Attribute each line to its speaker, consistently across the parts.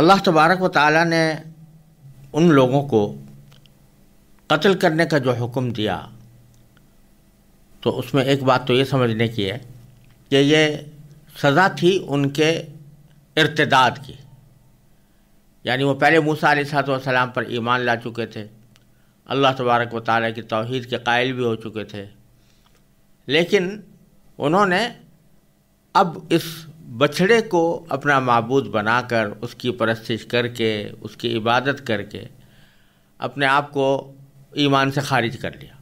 Speaker 1: अल्लाह तबारक व ताली ने उन लोगों को कत्ल करने का जो हुक्म दिया तो उसमें एक बात तो ये समझने की है कि ये सज़ा थी उनके इर्तदाद की यानी वो पहले मूसा सलाम पर ईमान ला चुके थे अल्लाह तबारक व ताली की तोहद के कायल भी हो चुके थे लेकिन उन्होंने अब इस बछड़े को अपना मबूद बनाकर उसकी परस्तिश करके उसकी इबादत करके अपने आप को ईमान से खारिज कर लिया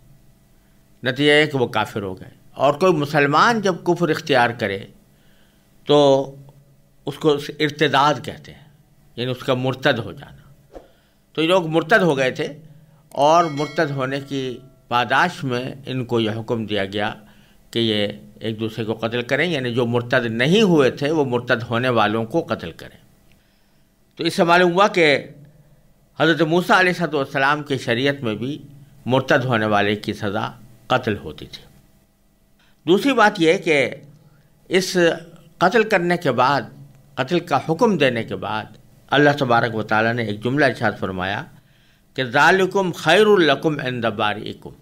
Speaker 1: नतीजा है कि वो काफिर हो गए और कोई मुसलमान जब कुफर इख्तियार करे तो उसको उस इर्तदाद कहते हैं यानी उसका मुर्तद हो जाना तो ये लोग मुर्तद हो गए थे और मुर्तद होने की पादाश में इनको यह हुक्म दिया गया कि ये एक दूसरे को कत्ल करें यानी जो मुर्तद नहीं हुए थे वो मुर्तद होने वालों को कत्ल करें तो इससे मालूम हुआ कि हज़रत मूसा सलाम की शरीयत में भी मुर्तद होने वाले की सज़ा कत्ल होती थी दूसरी बात यह कि इस कत्ल करने के बाद कत्ल का हुक्म देने के बाद अल्लाह तबारक व ताली ने एक जुमला इशाद फरमाया कि ज़ालकुम खैरकुम इंदबारीकुम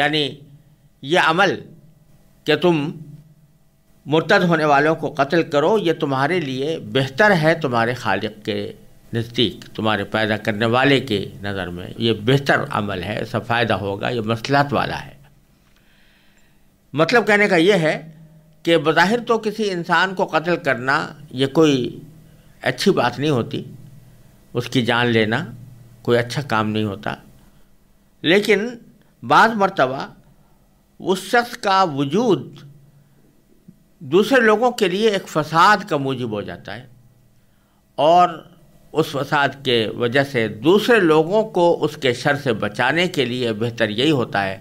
Speaker 1: यानी यह अमल कि तुम मुर्तद होने वालों को कत्ल करो ये तुम्हारे लिए बेहतर है तुम्हारे खालिक के नज़दीक तुम्हारे पैदा करने वाले के नज़र में ये बेहतर अमल है इसका फ़ायदा होगा ये मसलत वाला है मतलब कहने का ये है कि बज़ाहिर तो किसी इंसान को कत्ल करना ये कोई अच्छी बात नहीं होती उसकी जान लेना कोई अच्छा काम नहीं होता लेकिन बाद मरतबा उस शख्स का वजूद दूसरे लोगों के लिए एक फसाद का मूजब हो जाता है और उस फसाद के वजह से दूसरे लोगों को उसके शर से बचाने के लिए बेहतर यही होता है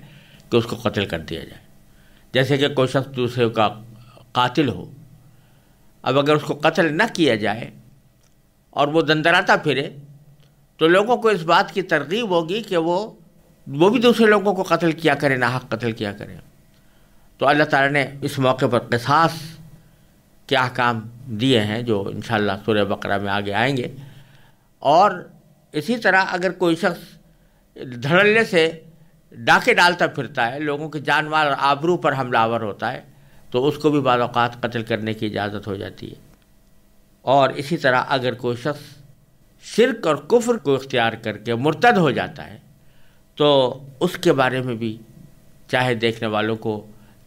Speaker 1: कि उसको कत्ल कर दिया जाए जैसे कि कोई शख्स दूसरे का कातिल हो अब अगर उसको कत्ल न किया जाए और वो दंदराता फिरे तो लोगों को इस बात की तरगीब होगी कि वो वो भी दूसरे लोगों को कत्ल किया करें हक कत्ल किया करें तो अल्लाह ताला ने इस मौके पर कसास के अहकाम दिए हैं जो इन सूर्य बकरा में आगे आएंगे और इसी तरह अगर कोई शख्स धड़ल्ले से डाके डालता फिरता है लोगों के जानवर और आबरू पर हमलावर होता है तो उसको भी बाज़ात कत्ल करने की इजाज़त हो जाती है और इसी तरह अगर कोई शख्स शिरक और कुफ्र को इख्तियार करके मुर्तद हो जाता है तो उसके बारे में भी चाहे देखने वालों को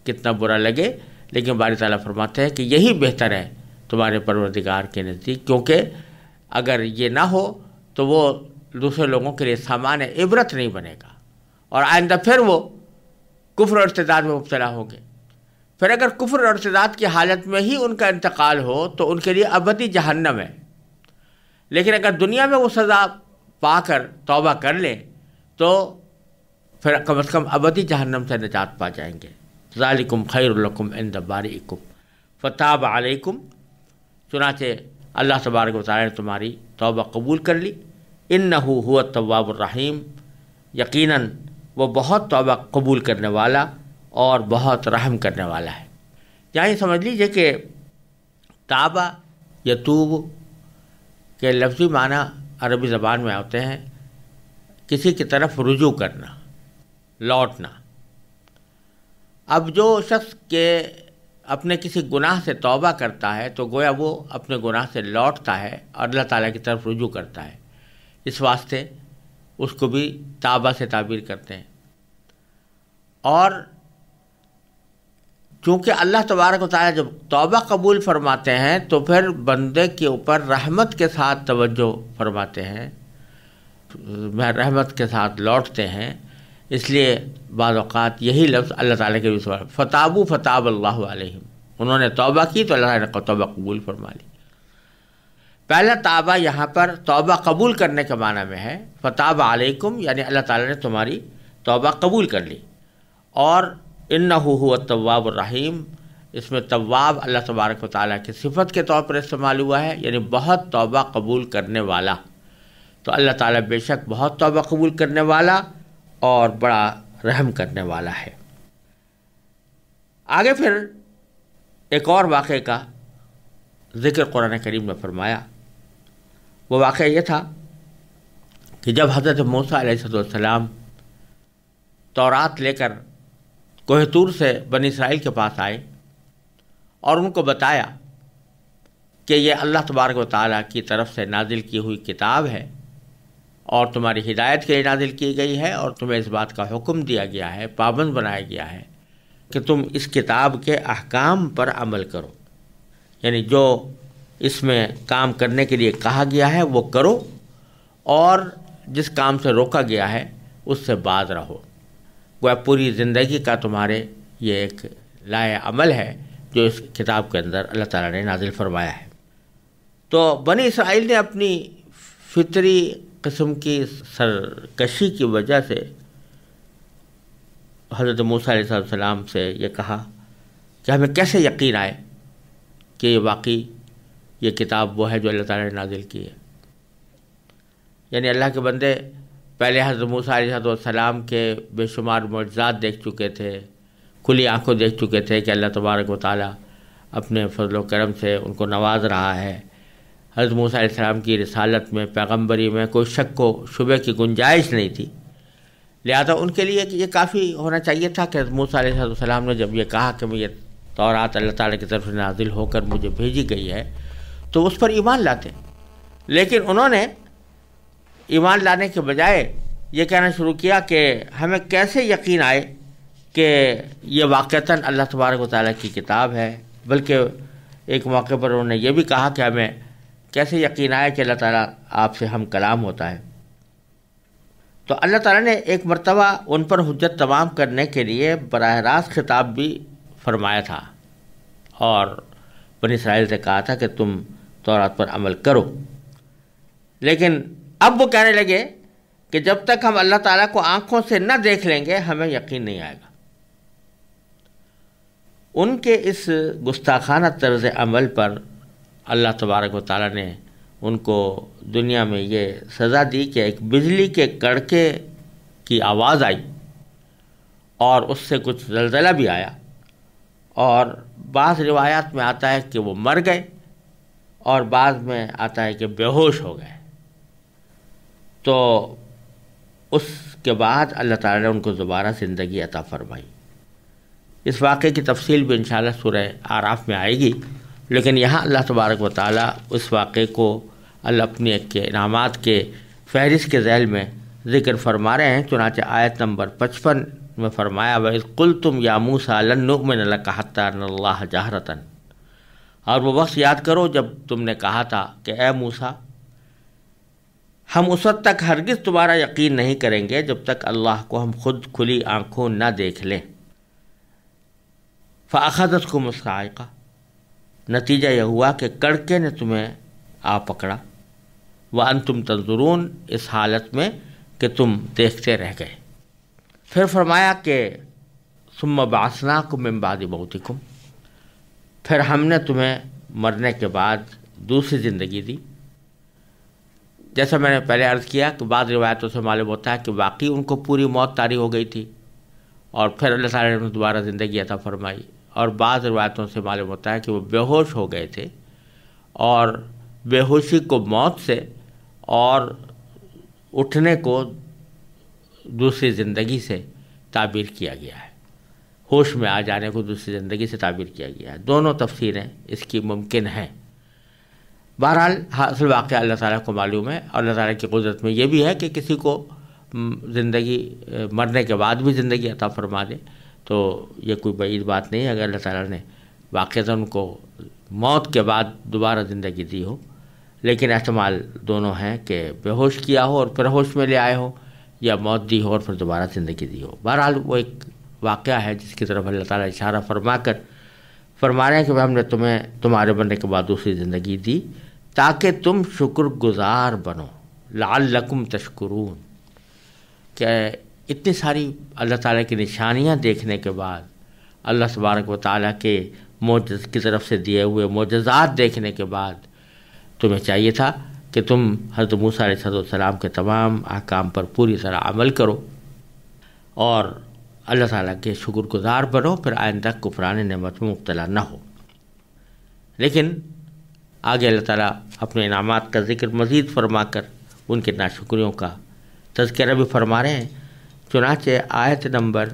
Speaker 1: कितना बुरा लगे लेकिन बारी ताला फरमाते हैं कि यही बेहतर है तुम्हारे परवरदिगार के नज़दीक क्योंकि अगर ये ना हो तो वो दूसरे लोगों के लिए सामान्य इबरत नहीं बनेगा और आइंदा फिर वो कुफर और इर्तदाद में मुबतला होंगे फिर अगर कुफर और इर्तदाद की हालत में ही उनका इंतकाल हो तो उनके लिए अबदी जहन्नम है लेकिन अगर दुनिया में वो सज़ा पाकर तौबा कर लें तो फिर कम अज़ कम अवधि जहन्नम से निजात पा जाएंगे ज़ालिकुम खैरकुम इन दबारिकुम फ़ताब आलकुम चुनाचे अल्लाह तबारक वाली ने तुम्हारी तोबा कबूल कर ली इन हुआ तवाबरहीम यकीनन वो बहुत तोबा कबूल करने वाला और बहुत रहम करने वाला है यहाँ समझ लीजिए कि ताबा यतूब के लफ्ज़ी माना अरबी ज़बान में होते हैं किसी की तरफ रुजू करना लौटना अब जो शख्स के अपने किसी गुनाह से तौबा करता है तो गोया वो अपने गुनाह से लौटता है और अल्लाह ताला की तरफ रुजू करता है इस वास्ते उसको भी ताबा से ताबीर करते हैं और चूँकि अल्लाह तबारक वाली जब तौबा कबूल फरमाते हैं तो फिर बंदे के ऊपर रहमत के साथ तवज्जो फरमाते हैं रहमत के साथ लौटते हैं इसलिए बाज़ात यही लफ्ज़ अल्लाह ताला के विश्वास फ़ताबू फ़ताब अल्लाह अलैहि उन्होंने तोबा की तो अल्लाह ने तौबा कबूल फरमा ली पहला ताबा यहाँ पर तोबा कबूल करने के माना में है फ़ताब अलैकुम यानी अल्लाह ताला ने तुम्हारी तोबा कबूल कर ली और इन तवाबरहीम इसमें तवाब अल्लाह तबारक वाली की सिफत के तौर पर इस्तेमाल हुआ है यानी बहुत तोबा कबूल करने वाला तो अल्लाह ताला बेशक बहुत तोबा कबूल करने वाला और बड़ा रहम करने वाला है आगे फिर एक और वाक़े का ज़िक्र कुरान करीम में फरमाया वो वाक़ ये था कि जब हज़रत मूसा सलाम तौरात लेकर कोहतूर से बन इसराइल के पास आए और उनको बताया कि ये अल्लाह तबारक वाली की तरफ से नाजिल की हुई किताब है और तुम्हारी हिदायत के लिए नादिल की गई है और तुम्हें इस बात का हुक्म दिया गया है पाबंद बनाया गया है कि तुम इस किताब के अहकाम पर अमल करो यानी जो इसमें काम करने के लिए कहा गया है वो करो और जिस काम से रोका गया है उससे बाज रहो वह पूरी ज़िंदगी का तुम्हारे ये एक लाए अमल है जो इस किताब के अंदर अल्लाह ताला ने नाजिल फरमाया है तो बनी इसराइल ने अपनी फितरी किस्म की सरकशी की वजह से हज़रत मूसा सलाम से ये कहा कि हमें कैसे यकीन आए कि ये वाकई ये किताब वो है जो अल्लाह ताला ने नाजिल की है यानी अल्लाह के बंदे पहले हज़रत मूसा सलाम के बेशुमार मुआजात देख चुके थे खुली आंखों देख चुके थे कि अल्लाह तबारक वाली अपने फजल करम से उनको नवाज रहा है हजरत मूसम की रसालत में पैगम्बरी में कोई शक को शुबे की गुंजाइश नहीं थी लिहाजा उनके लिए ये काफ़ी होना चाहिए था कि हजरत ने जब ये कहा कि मैं ये तौरात अल्लाह ताला की तरफ से नाजिल होकर मुझे भेजी गई है तो उस पर ईमान लाते लेकिन उन्होंने ईमान लाने के बजाय ये कहना शुरू किया कि हमें कैसे यकीन आए कि ये वाक़ता अल्लाह तबारक वाली की किताब है बल्कि एक मौके पर उन्होंने ये भी कहा कि हमें कैसे यकीन आया कि अल्लाह ताला आपसे हम कलाम होता है तो अल्लाह ताला ने एक मरतबा उन पर हजत तमाम करने के लिए बरह रास्त खिताब भी फरमाया था और बनी इसराइल से कहा था कि तुम तौरात पर अमल करो लेकिन अब वो कहने लगे कि जब तक हम अल्लाह ताला को आंखों से न देख लेंगे हमें यकीन नहीं आएगा उनके इस गुस्ताखाना तर्ज अमल पर अल्लाह तबारक व ताली ने उनको दुनिया में ये सज़ा दी कि एक बिजली के कड़के की आवाज़ आई और उससे कुछ जलजला भी आया और बाद रिवायात में आता है कि वो मर गए और बाद में आता है कि बेहोश हो गए तो उसके बाद अल्लाह ताला ने उनको दोबारा ज़िंदगी अता फरमाई इस वाक़े की तफसील भी इन शुरह आराफ में आएगी लेकिन यहाँ अल्लाह तबारक व ताल उस वाक़े को अल अपने के इनामत के फहरिस्त के जैल में जिक्र फरमा रहे हैं चुनाच आयत नंबर पचपन में फरमाया वह कुल तुम या मूसा लन्नुकमिन कहता जहरतन और वह वक्त याद करो जब तुमने कहा था कि ए मूसा हम उस वक्त तक हरगिज़ तुम्हारा यकीन नहीं करेंगे जब तक अल्लाह को हम खुद खुली आँखों न देख लें फ़ाखदत को मुस्कायका नतीजा यह हुआ कि कड़के ने तुम्हें आ पकड़ा व अंतुम तंजुरून इस हालत में कि तुम देखते रह गए फिर फरमाया कि सुम बासना बहुत ही कुम फिर हमने तुम्हें मरने के बाद दूसरी ज़िंदगी दी जैसा मैंने पहले अर्ज़ किया कि बाद रिवायतों से मालूम होता है कि वाकई उनको पूरी मौत तारी हो गई थी और फिर अल्लाह ताला ने दोबारा ज़िंदगी अता फरमाई और बाद रवायतों से मालूम होता है कि वो बेहोश हो गए थे और बेहोशी को मौत से और उठने को दूसरी ज़िंदगी से ताबीर किया गया है होश में आ जाने को दूसरी ज़िंदगी से ताबीर किया गया है दोनों तफसीरें इसकी मुमकिन हैं बहरहाल हासिल वाक़ अल्लाह ताला को मालूम है और अल्लाह ताला की कुदरत में यह भी है कि किसी को ज़िंदगी मरने के बाद भी ज़िंदगी अता फरमा दे तो ये कोई बड़ी बात नहीं है अगर अल्लाह ताला ने वाक़ उनको मौत के बाद दोबारा ज़िंदगी दी हो लेकिन अहतमाल दोनों हैं कि बेहोश किया हो और फिर होश में ले आए हो या मौत दी हो और फिर दोबारा ज़िंदगी दी हो बहरहाल वो एक वाक़ है जिसकी तरफ अल्लाह ताला इशारा फरमा कर फरमा रहे हैं कि भाई हमने तुम्हें तुम्हारे बनने के बाद दूसरी ज़िंदगी दी ताकि तुम शुक्रगुजार बनो लाल लकुम तशकरून क्या इतनी सारी अल्लाह ताला की निशानियाँ देखने के बाद अल्लाह तबारक व ताली के मोज की तरफ से दिए हुए मोजात देखने के बाद तुम्हें चाहिए था कि तुम हजरत मूसा सलाम के तमाम अहकाम पर पूरी तरह अमल करो और अल्लाह ताला के शुक्रगुजार बनो फिर आइंदा कुफरान नमत में मुबतला ना हो लेकिन आगे अल्लाह ताला अपने इनामात का जिक्र मज़ीद फरमा कर उनके नाशुक्रियों का तस्करा भी फरमा रहे हैं चुनाचे आयत नंबर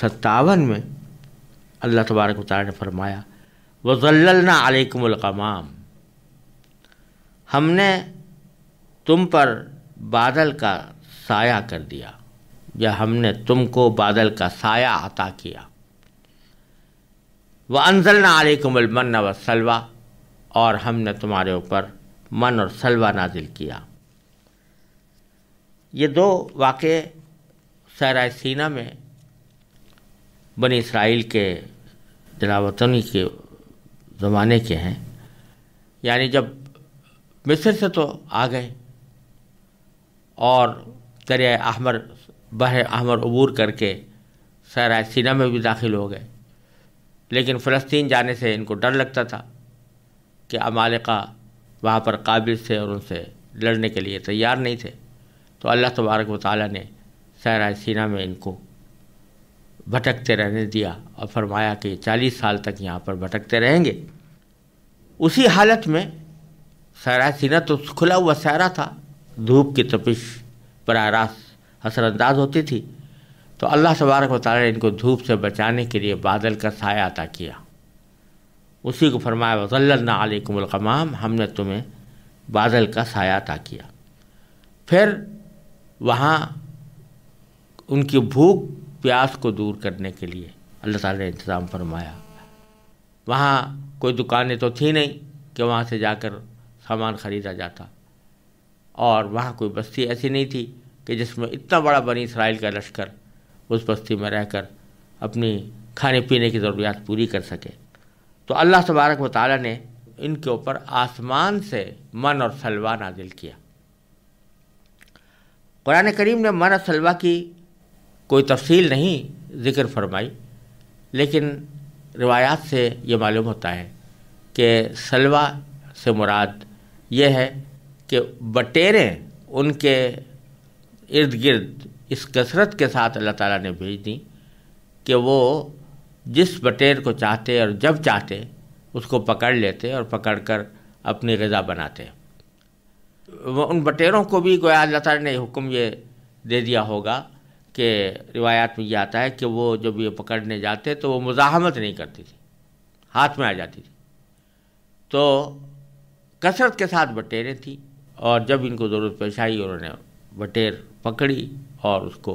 Speaker 1: सत्तावन में अल्लाह तबारक उतार ने फरमाया वज़ल्लना अलकमलकमाम हमने तुम पर बादल का साया कर दिया या हमने तुमको बादल का साया अता किया व अनजलना अलकमलमन व सलवा और हमने तुम्हारे ऊपर मन और सलवा नाजिल किया ये दो वाक़े सरायसीना में बने इसराइल के जनावतनी के ज़माने के हैं यानी जब मिस्र से तो आ गए और दरिया अहमर बहर अहमर अबूर करके सरायसीना में भी दाखिल हो गए लेकिन फ़लस्तीन जाने से इनको डर लगता था कि अमालिका वहाँ पर काबिल से और उनसे लड़ने के लिए तैयार नहीं थे तो अल्लाह तबारक वाली ने सीना में इनको भटकते रहने दिया और फरमाया कि चालीस साल तक यहाँ पर भटकते रहेंगे उसी हालत में सीना तो खुला हुआ सहरा था धूप की तपिश पर आरास असरअंदाज होती थी तो अल्लाह सबारक वाली ने इनको धूप से बचाने के लिए बादल का साया अता किया उसी को फरमाया वजल्लाकमाम हमने तुम्हें बादल का साया अता किया फिर वहाँ उनकी भूख प्यास को दूर करने के लिए अल्लाह ताला ने इंतज़ाम फरमाया वहाँ कोई दुकानें तो थी नहीं कि वहाँ से जाकर सामान ख़रीदा जाता और वहाँ कोई बस्ती ऐसी नहीं थी कि जिसमें इतना बड़ा बनी इसराइल का लश्कर उस बस्ती में रहकर अपनी खाने पीने की ज़रूरियात पूरी कर सके तो अल्लाह तबारक वाली ने इनके ऊपर आसमान से मन और सलवा नाजिल किया कुरान करीम ने मन और सलवा की कोई तफसील नहीं ज़िक्र फरमाई लेकिन रिवायात से ये मालूम होता है कि सलवा से मुराद ये है कि बटेरें उनके इर्द गिर्द इस कसरत के साथ अल्लाह ताला ने भेज दी कि वो जिस बटेर को चाहते और जब चाहते उसको पकड़ लेते और पकड़ कर अपनी गज़ा बनाते उन बटेरों को भी गोया अल्लाह ताला ने हुक्म ये दे दिया होगा के रिवायात में ये आता है कि वो जब ये पकड़ने जाते तो वो मुजाहमत नहीं करती थी हाथ में आ जाती थी तो कसरत के साथ बटेरें थी और जब इनको ज़रूरत पेश आई उन्होंने बटेर पकड़ी और उसको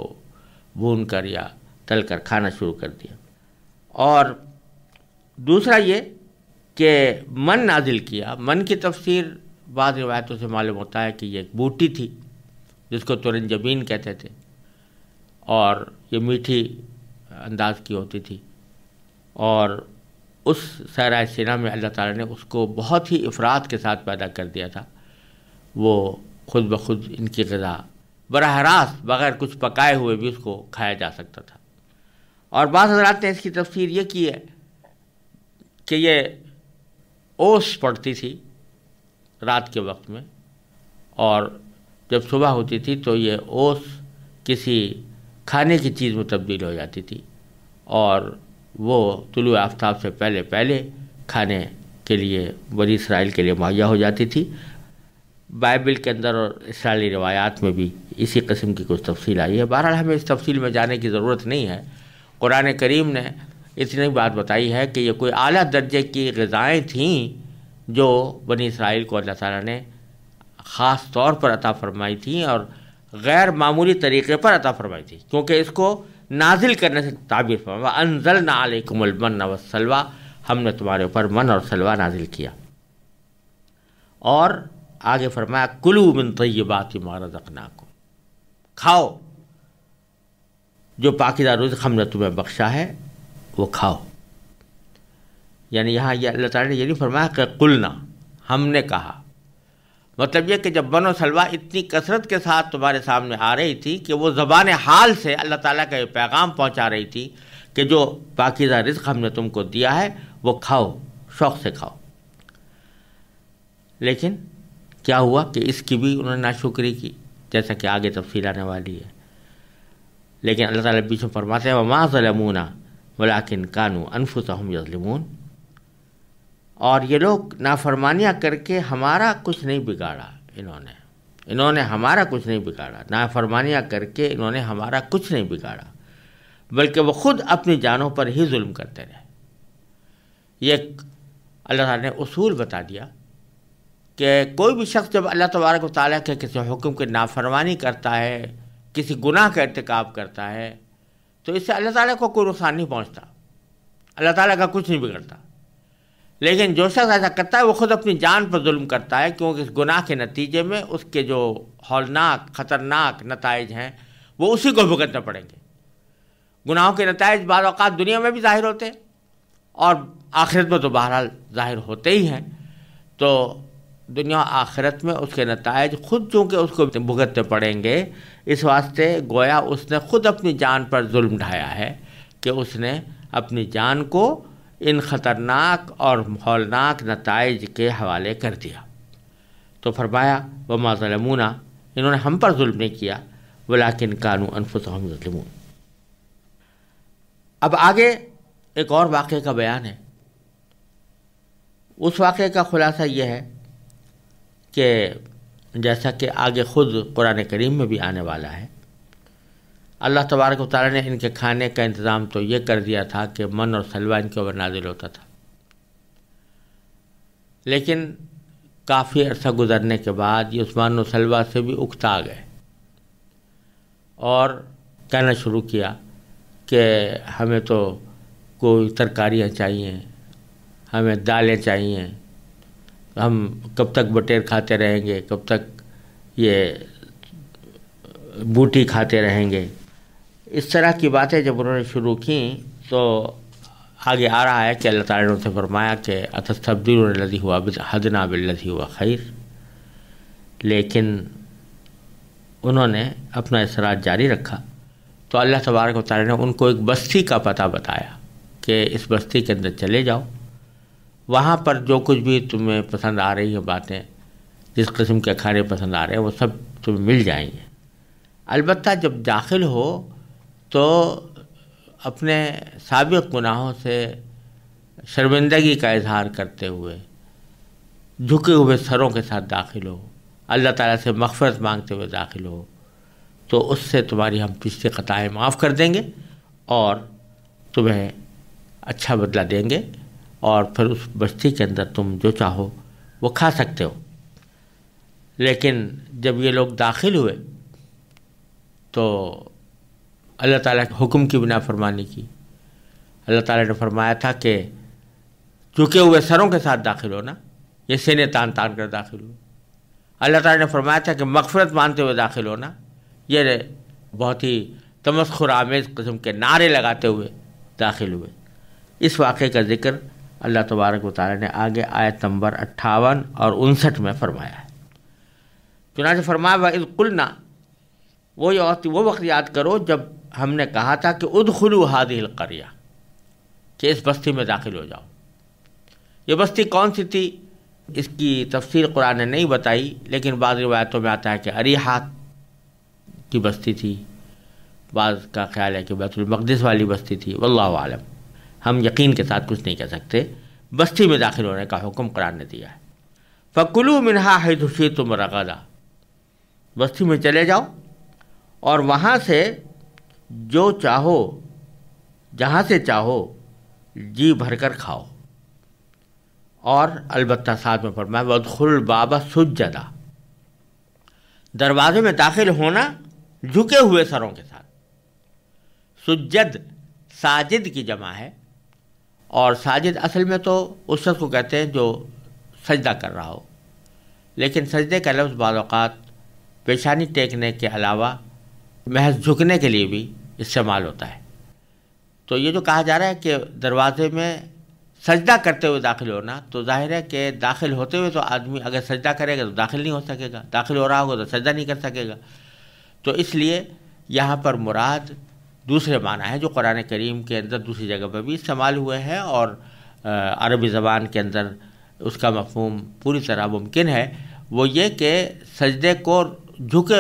Speaker 1: भून कर या तल कर खाना शुरू कर दिया और दूसरा ये कि मन नाजिल किया मन की तफसीर बाद रिवायतों से मालूम होता है कि ये एक बूटी थी जिसको तुरंत जमीन कहते थे और ये मीठी अंदाज की होती थी और उस सराय सेना में अल्लाह ताला ने उसको बहुत ही अफराद के साथ पैदा कर दिया था वो खुद ब खुद इनकी गज़ा बरह रास्त बग़ैर कुछ पकाए हुए भी उसको खाया जा सकता था और बाद हजरात ने इसकी तफसीर ये की है कि ये ओस पड़ती थी रात के वक्त में और जब सुबह होती थी तो ये ओस किसी खाने की चीज़ में तब्दील हो जाती थी और वो तुलु आफ्ताब से पहले पहले खाने के लिए बड़ी इसराइल के लिए मुहैया हो जाती थी बाइबल के अंदर और इसराइली रवायात में भी इसी कस्म की कुछ तफसील आई है बहरहाल हमें इस तफसील में जाने की ज़रूरत नहीं है कुरान करीम ने इतनी बात बताई है कि ये कोई अली दर्जे की गज़ाएँ थीं जो बनी इसराइल को अल्लाह ताला ने ख़ास तौर पर अता फरमाई थी और गैर मामूली तरीके पर अता फरमाई थी क्योंकि इसको नाजिल करने से ताबीर फरमा अनजल नाकुमलमन वसलवा हमने तुम्हारे ऊपर मन और सलवा नाजिल किया और आगे फरमाया कुलू बिन तयबात मारा रखना को खाओ जो पाकिदा रुज़ हमने तुम्हें बख्शा है वो खाओ यानी यहाँ ये यह अल्लाह ताला ने यह नहीं फरमाया कि कुलना हमने कहा मतलब ये कि जब बनो सलवा इतनी कसरत के साथ तुम्हारे सामने आ रही थी कि वो ज़बान हाल से अल्लाह ताला का ये पैगाम पहुंचा रही थी कि जो पाकिदा रिज्क हमने तुमको दिया है वो खाओ शौक़ से खाओ लेकिन क्या हुआ कि इसकी भी उन्होंने नाशुक्री की जैसा कि आगे तफसील आने वाली है लेकिन अल्लाह ताला बीच में फरमाते हैं वमा ज़लमूना वलाकिन कानू अनफुसहम यजलमून और ये लोग नाफरमानियाँ करके हमारा कुछ नहीं बिगाड़ा इन्होंने इन्होंने हमारा कुछ नहीं बिगाड़ा नाफरमानियाँ करके इन्होंने हमारा कुछ नहीं बिगाड़ा बल्कि वो खुद अपनी जानों पर ही जुल्म करते रहे ये अल्लाह ताला ने उसूल बता दिया कि कोई भी शख्स जब अल्लाह तबारक वाली के किसी हुक्म की नाफरमानी करता है किसी गुनाह का irतकब करता है तो इससे अल्लाह ताला को कोई नुकसान नहीं पहुँचता अल्लाह ताला का कुछ नहीं बिगड़ता लेकिन जो शख्स ऐसा करता है वो खुद अपनी जान पर जुल्म करता है क्योंकि इस गुनाह के नतीजे में उसके जो हौलनाक ख़तरनाक नतज हैं वो उसी को भुगतना पड़ेंगे गुनाहों के नतज बाद अवत दुनिया में भी ज़ाहिर होते हैं और आखिरत में तो बहरहाल ज़ाहिर होते ही हैं तो दुनिया आखिरत में उसके नतज खुद चूँकि उसको भुगतने पड़ेंगे इस वास्ते गोया उसने खुद अपनी जान पर जुल्म ढाया है कि उसने अपनी जान को इन ख़तरनाक और हौलनाक नतज के हवाले कर दिया तो फरमाया व माजलमूना इन्होंने हम पर जुल्म नहीं किया वलाकिन कानू अनफुसम अब आगे एक और वाक़े का बयान है उस वाक़े का ख़ुलासा यह है कि जैसा कि आगे ख़ुद कुरान करीम में भी आने वाला है अल्लाह तबारक तारा ने इनके खाने का इंतज़ाम तो ये कर दिया था कि मन और सलवा इनके ऊपर नाजिल होता था लेकिन काफ़ी अर्सा गुजरने के बाद ये उस्मान सलवा से भी उकता गए और कहना शुरू किया कि हमें तो कोई तरकारियाँ चाहिए हमें दालें चाहिए हम कब तक बटेर खाते रहेंगे कब तक ये बूटी खाते रहेंगे इस तरह की बातें जब उन्होंने शुरू की तो आगे आ रहा है कि अल्लाह ताला ने उनसे फरमाया कि अतस्तब्दिल लदी हुआ हदना बिल्लदी हुआ खैर लेकिन उन्होंने अपना इसरा जारी रखा तो अल्लाह तबारक ताली ने उनको एक बस्ती का पता बताया कि इस बस्ती के अंदर चले जाओ वहाँ पर जो कुछ भी तुम्हें पसंद आ रही है बातें जिस किस्म के खाने पसंद आ रहे हैं वो सब तुम्हें मिल जाएंगे अलबत्त जब दाखिल हो तो अपने सबक गुनाहों से शर्मिंदगी का इजहार करते हुए झुके हुए सरों के साथ दाखिल हो अल्लाह ताला से मफफरत मांगते हुए दाखिल हो तो उससे तुम्हारी हम पिछली कतएँ माफ़ कर देंगे और तुम्हें अच्छा बदला देंगे और फिर उस बस्ती के अंदर तुम जो चाहो वो खा सकते हो लेकिन जब ये लोग दाखिल हुए तो अल्लाह ताला के हुक्म की बिना फरमानी की अल्लाह ताला ने फरमाया था कि झुके हुए सरों के साथ दाखिल हो ना ये सीने तान तान कर दाखिल हो अल्लाह ताला ने फरमाया था कि मगफरत मानते हुए दाखिल हो ना ये बहुत ही तमस्खुर आमेज कस्म के नारे लगाते हुए दाखिल हुए इस वाक़े का जिक्र अल्लाह तबारक वाली ने आगे आयत नंबर अट्ठावन और उनसठ में फरमाया है चुनाच फरमाया वकुलना वो वो वक्त याद करो जब हमने कहा था कि उद खुलू हादिल करिया कि इस बस्ती में दाखिल हो जाओ ये बस्ती कौन सी थी इसकी तफसीर कुरान ने नहीं बताई लेकिन बाद रिवायतों में आता है कि अरीहा की बस्ती थी बाद का ख्याल है कि बैतुलमकदस वाली बस्ती थी वल्लाह आलम हम यकीन के साथ कुछ नहीं कह सकते बस्ती में दाखिल होने का हुक्म कुरान ने दिया है फ़कुलू मिनहा हैदुशी तुम रगदा बस्ती में चले जाओ और वहाँ से जो चाहो जहाँ से चाहो जी भर कर खाओ और अलबत्ता साथ में फरमाए वदखुल बाबा सुजदा दरवाजे में दाखिल होना झुके हुए सरों के साथ सुजद साजिद की जमा है और साजिद असल में तो उस शख्स को कहते हैं जो सजदा कर रहा हो लेकिन सजदे का लफ्ज़ बाज़ात पेशानी टेकने के अलावा महज झुकने के लिए भी इस्तेमाल होता है तो ये जो कहा जा रहा है कि दरवाजे में सजदा करते हुए दाखिल होना तो जाहिर है कि दाखिल होते हुए तो आदमी अगर सजदा करेगा तो दाखिल नहीं हो सकेगा दाखिल हो रहा होगा तो सजदा नहीं कर सकेगा तो इसलिए यहाँ पर मुराद दूसरे माना है जो कुरान करीम के अंदर दूसरी जगह पर भी इस्तेमाल हुए हैं और अरबी ज़बान के अंदर उसका मफहम पूरी तरह मुमकिन है वो ये कि सजदे को झुके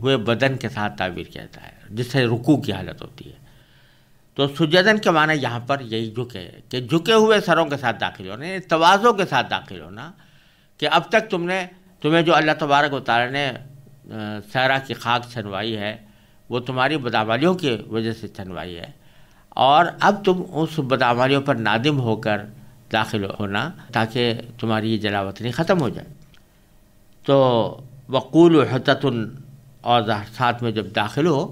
Speaker 1: हुए बदन के साथ ताबीर कहता है जिससे रुकू की हालत होती है तो सुजदन के माना यहाँ पर यही झुके कि झुके हुए सरों के साथ दाखिल होने तोज़ों के साथ दाखिल होना कि अब तक तुमने तुम्हें जो अल्लाह तबारक वाली ने सहरा की खाक छनवाई है वो तुम्हारी बदावालियों की वजह से छनवाई है और अब तुम उस बदावालियों पर नादिम होकर दाखिल होना ताकि तुम्हारी ये जलावतनी ख़त्म हो जाए तो वक़ूल हततन और साथ में जब दाखिल हो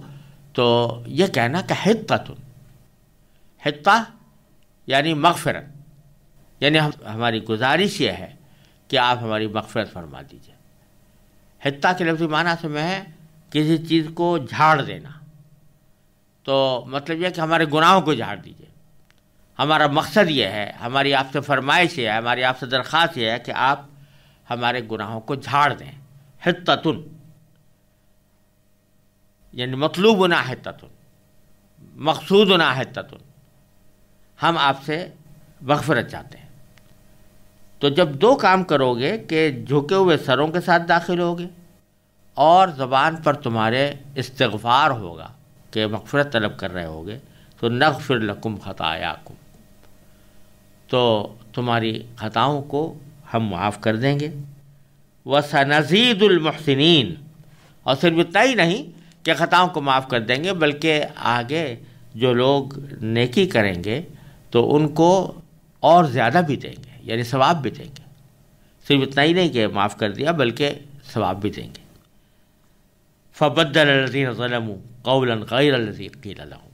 Speaker 1: तो यह कहना कि हततन हत्ता यानी मगफरत यानी हम हमारी गुजारिश यह है कि आप हमारी मगफरत फरमा दीजिए हत्ता के लफ्ज़ माना से मैं किसी चीज़ को झाड़ देना तो मतलब यह कि हमारे गुनाहों को झाड़ दीजिए हमारा मकसद यह है हमारी आपसे फरमाइश यह है हमारी आपसे दरख्वास्त यह है कि आप हमारे गुनाहों को झाड़ दें हितातुन यानी मतलूब ना हितातुन मकसूद ना हितातुन हम आपसे मगफरत चाहते हैं तो जब दो काम करोगे कि झुके हुए सरों के साथ दाखिल होगे और ज़बान पर तुम्हारे इस्तगफार होगा कि मगफरत तलब कर रहे होगे तो नगफिर लकुम ख़तायाकुम तो तुम्हारी ख़ताओं को हम माफ़ कर देंगे व सनजीदुलमहसिन और सिर्फ इतना ही नहीं कि ख़ताओं को माफ़ कर देंगे बल्कि आगे जो लोग नेकी करेंगे तो उनको और ज़्यादा भी देंगे यानी सवाब भी देंगे सिर्फ इतना ही नहीं कि माफ़ कर दिया बल्कि सवाब भी देंगे फ़बद्दीन कौल कौला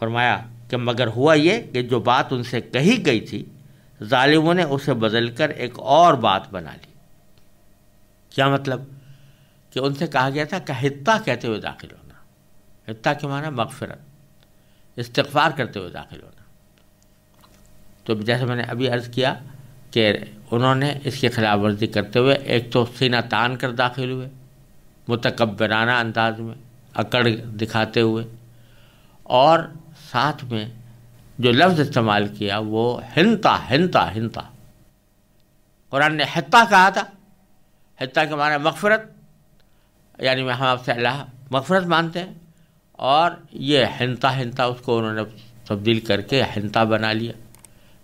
Speaker 1: फरमाया कि मगर हुआ ये कि जो बात उनसे कही गई थी ालिमों ने उसे बदल कर एक और बात बना ली क्या मतलब कि उनसे कहा गया था कि हित्ता कहते हुए दाखिल होना हिता के माना मगफरत इस्तफार करते हुए दाखिल होना तो जैसे मैंने अभी अर्ज़ किया कि उन्होंने इसकी खिलाफ वर्जी करते हुए एक तो सीना तान कर दाखिल हुए मुतकबराना अंदाज में अकड़ दिखाते हुए और साथ में जो लफ्ज़ इस्तेमाल किया वो हिंता हिंता हिंता कुरान ने हत्ता कहा था हत्ता के माना मगफरत यानी हम आपसे अल्लाह मगफरत मानते हैं और ये हिंता हिंता उसको उन्होंने तब्दील करके हिंता बना लिया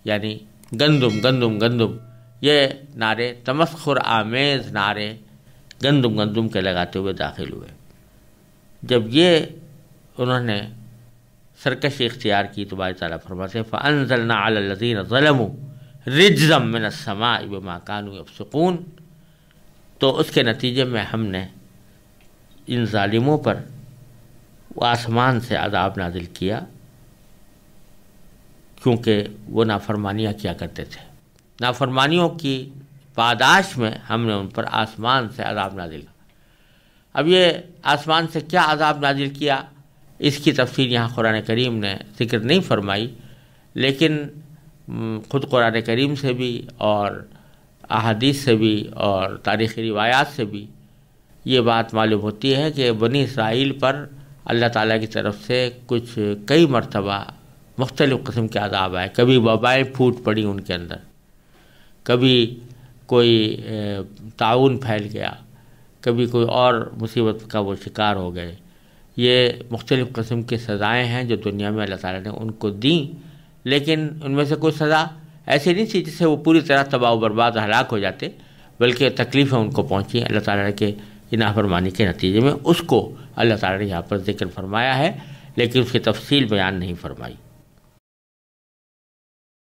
Speaker 1: यानी गंदुम गंदुम गंदुम ये नारे तमस्खुर आमेज़ नारे गंदुम गंदुम के लगाते हुए दाखिल हुए जब ये उन्होंने सरकश इख्तियार की तो बारी ताली फरमाते हैं फ़नजलना अलजीन ज़लमू रिजम मिनसमा माकानू अब अफसकून तो उसके नतीजे में हमने इन ालिमों पर वो आसमान से आदाब नाजिल किया क्योंकि वो नाफरमानियाँ किया करते थे नाफरमानियों की पादाश में हमने उन पर आसमान से आदाब नाजिल अब ये आसमान से क्या आदाब नाजिल किया इसकी तफसीर यहाँ कुरान करीम ने जिक्र नहीं फरमाई लेकिन ख़ुद कुरान करीम से भी और अहादीस से भी और तारीख़ी रिवायात से भी ये बात मालूम होती है कि बनी इसराइल पर अल्लाह ताला की तरफ से कुछ कई मरतबा मुख्तलिफ़ कस्म के आदाब आए कभी वबाएँ फूट पड़ी उनके अंदर कभी कोई ताउन फैल गया कभी कोई और मुसीबत का वो शिकार हो गए ये मुख्तलिफ़ कस्म की सज़ाएँ हैं जो दुनिया में अल्लाह ताला ने उनको दी लेकिन उनमें से कोई सज़ा ऐसी नहीं थी जिससे वो पूरी तरह तबाह बर्बाद हलाक हो जाते बल्कि तकलीफ़ें उनको पहुँची अल्लाह ताला के नाफरमानी के नतीजे में उसको अल्लाह ताला ने यहाँ पर जिक्र फरमाया है लेकिन उसकी तफसील बयान नहीं फरमाई